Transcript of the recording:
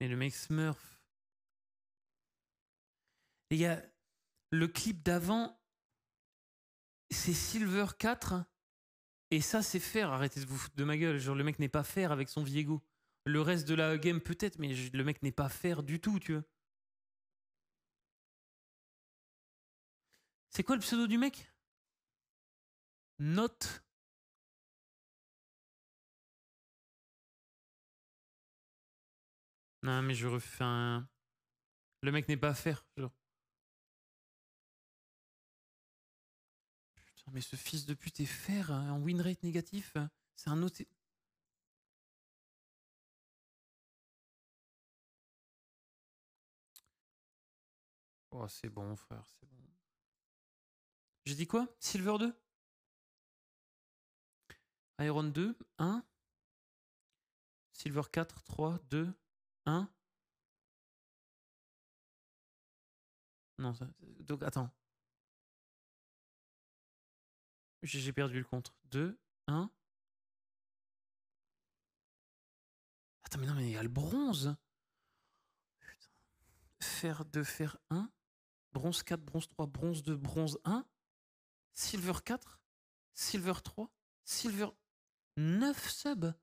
Mais le mec Smurf. Les gars, le clip d'avant, c'est Silver 4. Et ça, c'est faire. Arrêtez de vous foutre de ma gueule. Genre, le mec n'est pas faire avec son Viego. Le reste de la game, peut-être, mais le mec n'est pas faire du tout, tu vois. C'est quoi le pseudo du mec Note Non, mais je refais un. Le mec n'est pas à faire, genre. Putain, mais ce fils de pute est faire hein, en win rate négatif. Hein. C'est un autre. Oh, c'est bon, frère, c'est bon. J'ai dit quoi Silver 2 Iron 2, 1. Silver 4, 3, 2. 1 hein? Non, ça- euh, donc attends. J'ai perdu le compte. 2, 1. Attends, mais non, mais il y a le bronze. Putain. Fer 2, fer 1. Bronze 4, bronze 3, bronze 2, bronze 1. Silver 4. Silver 3. Silver 9 subs.